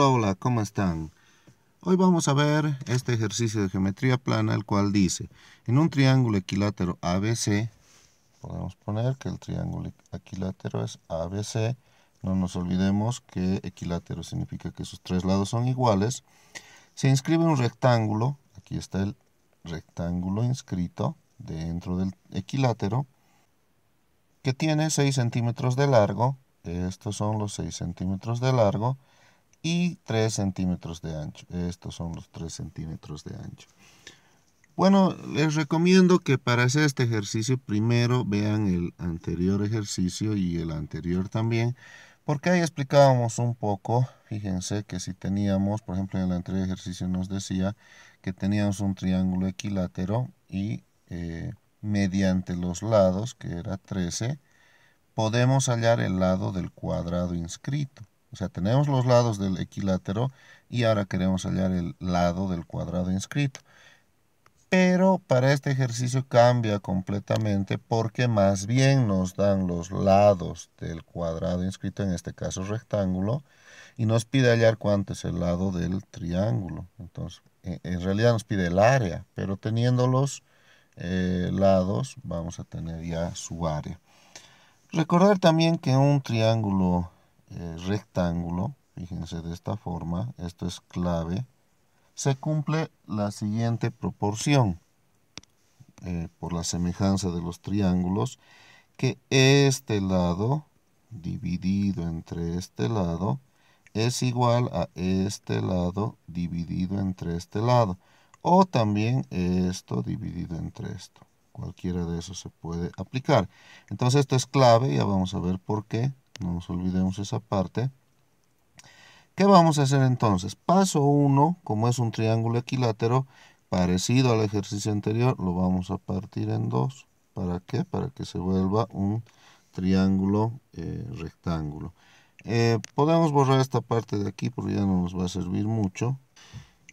Hola, hola, ¿cómo están? Hoy vamos a ver este ejercicio de geometría plana, el cual dice, en un triángulo equilátero ABC, podemos poner que el triángulo equilátero es ABC, no nos olvidemos que equilátero significa que sus tres lados son iguales, se inscribe un rectángulo, aquí está el rectángulo inscrito dentro del equilátero, que tiene 6 centímetros de largo, estos son los 6 centímetros de largo, y 3 centímetros de ancho. Estos son los 3 centímetros de ancho. Bueno, les recomiendo que para hacer este ejercicio primero vean el anterior ejercicio y el anterior también, porque ahí explicábamos un poco, fíjense que si teníamos, por ejemplo en el anterior ejercicio nos decía que teníamos un triángulo equilátero y eh, mediante los lados, que era 13, podemos hallar el lado del cuadrado inscrito. O sea, tenemos los lados del equilátero y ahora queremos hallar el lado del cuadrado inscrito. Pero para este ejercicio cambia completamente porque más bien nos dan los lados del cuadrado inscrito, en este caso rectángulo, y nos pide hallar cuánto es el lado del triángulo. Entonces, e, en realidad nos pide el área, pero teniendo los eh, lados vamos a tener ya su área. Recordar también que un triángulo eh, rectángulo, fíjense de esta forma, esto es clave, se cumple la siguiente proporción, eh, por la semejanza de los triángulos, que este lado dividido entre este lado es igual a este lado dividido entre este lado, o también esto dividido entre esto. Cualquiera de esos se puede aplicar. Entonces esto es clave, ya vamos a ver por qué no nos olvidemos esa parte. ¿Qué vamos a hacer entonces? Paso 1, como es un triángulo equilátero, parecido al ejercicio anterior, lo vamos a partir en 2. ¿Para qué? Para que se vuelva un triángulo eh, rectángulo. Eh, podemos borrar esta parte de aquí porque ya no nos va a servir mucho.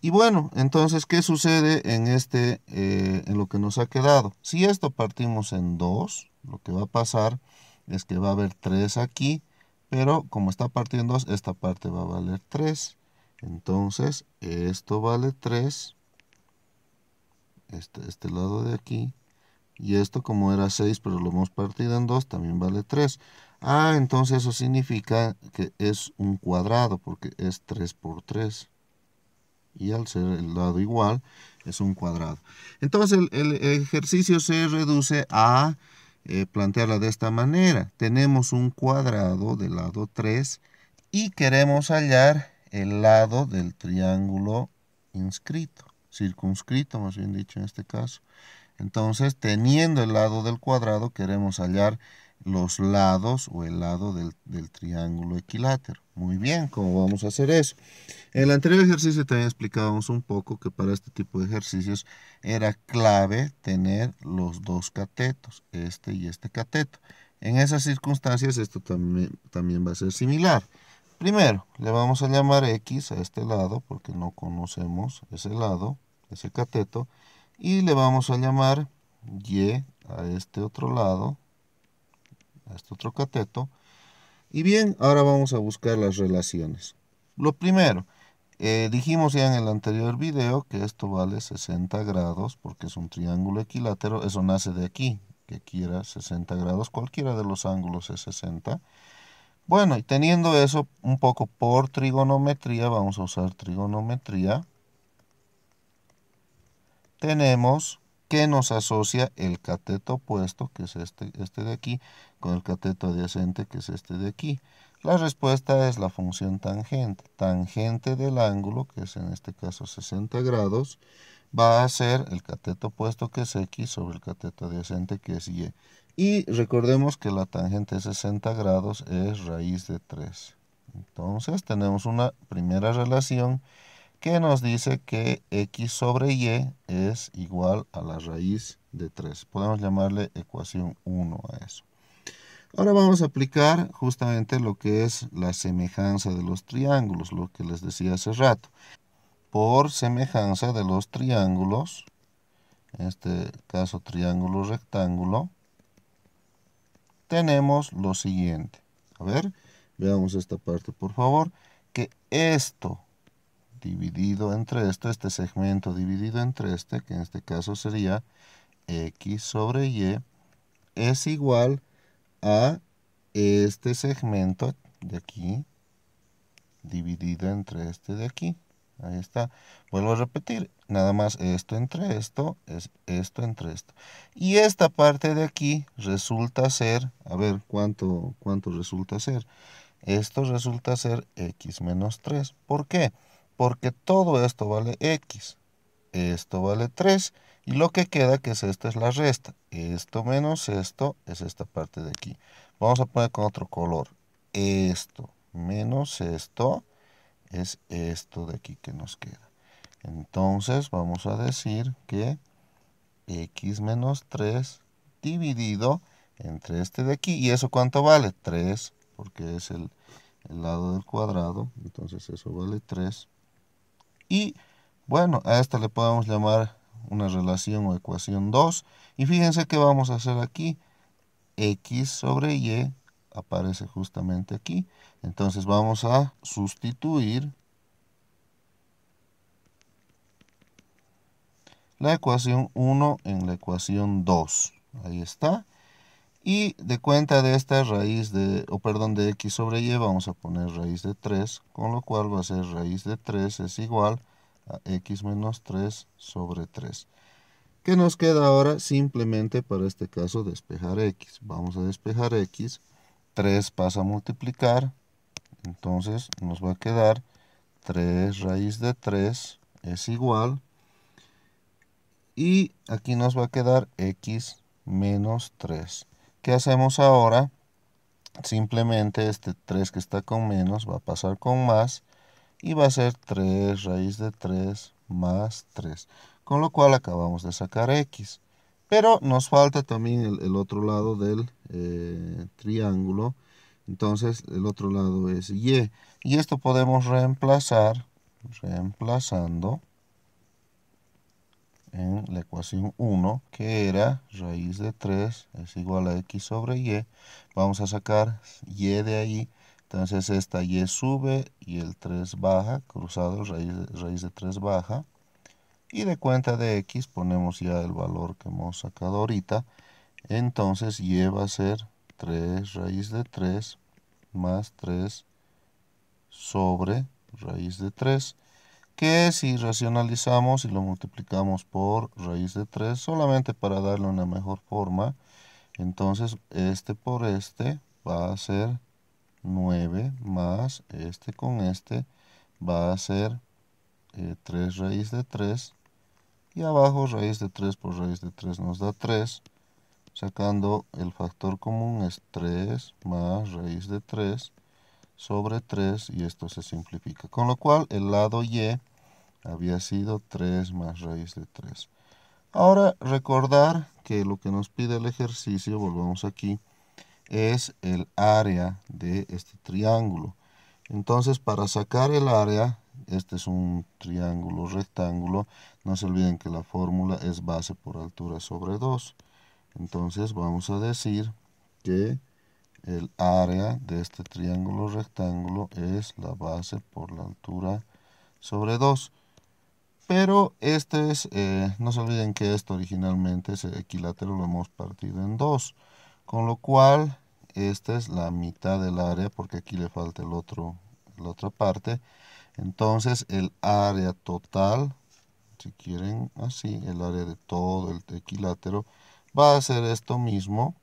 Y bueno, entonces, ¿qué sucede en, este, eh, en lo que nos ha quedado? Si esto partimos en 2, lo que va a pasar es que va a haber 3 aquí, pero como está partido en 2, esta parte va a valer 3. Entonces, esto vale 3, este, este, lado de aquí, y esto como era 6, pero lo hemos partido en 2, también vale 3. Ah, entonces eso significa que es un cuadrado, porque es 3 por 3. Y al ser el lado igual, es un cuadrado. Entonces el ejercicio se reduce a eh, plantearla de esta manera. Tenemos un cuadrado del lado 3 y queremos hallar el lado del triángulo inscrito, circunscrito más bien dicho en este caso. Entonces, teniendo el lado del cuadrado, queremos hallar los lados o el lado del, triángulo equilátero. Muy bien, ¿cómo vamos a hacer eso? En el anterior ejercicio también explicábamos un poco que para este tipo de ejercicios era clave tener los dos catetos, este y este cateto. En esas circunstancias esto también, también va a ser similar. Primero, le vamos a llamar X a este lado porque no conocemos ese lado, ese cateto. Y le vamos a llamar Y a este otro lado, a este otro cateto. Y bien, ahora vamos a buscar las relaciones. Lo primero, eh, dijimos ya en el anterior video que esto vale 60 grados porque es un triángulo equilátero. Eso nace de aquí, que aquí era 60 grados. Cualquiera de los ángulos es 60. Bueno, y teniendo eso un poco por trigonometría, vamos a usar trigonometría. Tenemos que nos asocia el cateto opuesto, que es este, este de aquí, con el cateto adyacente que es este de aquí. La respuesta es la función tangente. Tangente del ángulo, que es en este caso 60 grados, va a ser el cateto opuesto que es X sobre el cateto adyacente que es Y. Y recordemos que la tangente de 60 grados es raíz de 3. Entonces tenemos una primera relación que nos dice que X sobre Y es igual a la raíz de 3. Podemos llamarle ecuación 1 a eso. Ahora vamos a aplicar justamente lo que es la semejanza de los triángulos, lo que les decía hace rato. Por semejanza de los triángulos, en este caso triángulo rectángulo, tenemos lo siguiente. A ver, veamos esta parte por favor, que esto dividido entre esto, este segmento dividido entre este, que en este caso sería x sobre y, es igual a a este segmento de aquí dividido entre este de aquí. Ahí está. Vuelvo a repetir. Nada más esto entre esto, es esto entre esto. Y esta parte de aquí resulta ser, a ver cuánto, cuánto resulta ser. Esto resulta ser x menos 3. ¿Por qué? Porque todo esto vale x. Esto vale 3 y lo que queda, que es esta, es la resta. Esto menos esto es esta parte de aquí. Vamos a poner con otro color. Esto menos esto es esto de aquí que nos queda. Entonces vamos a decir que x menos 3 dividido entre este de aquí. ¿Y eso cuánto vale? 3, porque es el, lado del cuadrado. Entonces eso vale 3. Y bueno, a esto le podemos llamar una relación o ecuación 2. Y fíjense que vamos a hacer aquí. X sobre Y aparece justamente aquí. Entonces vamos a sustituir la ecuación 1 en la ecuación 2. Ahí está. Y de cuenta de esta raíz de, o perdón, de x sobre y vamos a poner raíz de 3, con lo cual va a ser raíz de 3 es igual a a x menos 3 sobre 3. ¿Qué nos queda ahora? Simplemente para este caso despejar x. Vamos a despejar x. 3 pasa a multiplicar. Entonces nos va a quedar 3 raíz de 3 es igual. Y aquí nos va a quedar x menos 3. ¿Qué hacemos ahora? Simplemente este 3 que está con menos va a pasar con más y va a ser 3 raíz de 3 más 3. Con lo cual acabamos de sacar x. Pero nos falta también el, otro lado del eh, triángulo. Entonces el otro lado es y. Y esto podemos reemplazar, reemplazando en la ecuación 1, que era raíz de 3 es igual a x sobre y. Vamos a sacar y de ahí entonces esta Y sube y el 3 baja, cruzado, raíz, raíz de 3 baja. Y de cuenta de X ponemos ya el valor que hemos sacado ahorita. Entonces Y va a ser 3 raíz de 3 más 3 sobre raíz de 3 que si racionalizamos y lo multiplicamos por raíz de 3 solamente para darle una mejor forma entonces este por este va a ser 9 más este con este va a ser 3 eh, raíz de 3 y abajo raíz de 3 por raíz de 3 nos da 3 sacando el factor común es 3 más raíz de 3 sobre 3 y esto se simplifica con lo cual el lado y había sido 3 más raíz de 3 ahora recordar que lo que nos pide el ejercicio volvamos aquí es el área de este triángulo. Entonces para sacar el área, este es un triángulo rectángulo, no se olviden que la fórmula es base por altura sobre 2. Entonces vamos a decir que el área de este triángulo rectángulo es la base por la altura sobre 2. Pero este es, eh, no se olviden que esto originalmente, ese equilátero lo hemos partido en dos con lo cual esta es la mitad del área porque aquí le falta el otro la otra parte entonces el área total si quieren así el área de todo el equilátero va a ser esto mismo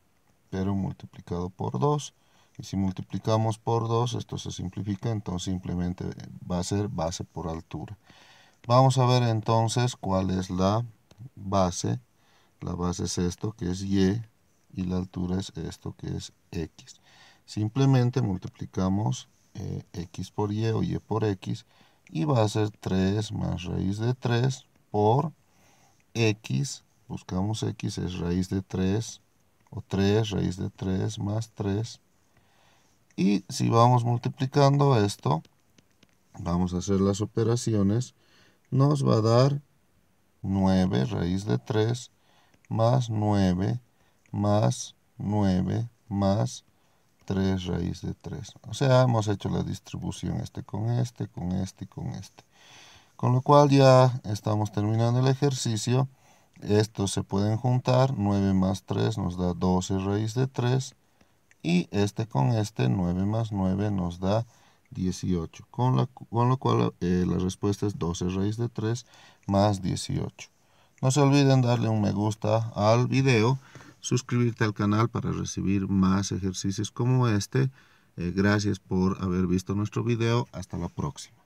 pero multiplicado por 2 y si multiplicamos por 2 esto se simplifica entonces simplemente va a ser base por altura vamos a ver entonces cuál es la base la base es esto que es y y la altura es esto que es x. Simplemente multiplicamos eh, x por y o y por x y va a ser 3 más raíz de 3 por x, buscamos x es raíz de 3 o 3 raíz de 3 más 3 y si vamos multiplicando esto, vamos a hacer las operaciones, nos va a dar 9 raíz de 3 más 9 más 9 más 3 raíz de 3. O sea, hemos hecho la distribución este con este, con este y con este. Con lo cual ya estamos terminando el ejercicio. Estos se pueden juntar. 9 más 3 nos da 12 raíz de 3. Y este con este, 9 más 9 nos da 18. Con, con lo cual eh, la respuesta es 12 raíz de 3 más 18. No se olviden darle un me gusta al video suscribirte al canal para recibir más ejercicios como este. Eh, gracias por haber visto nuestro video. Hasta la próxima.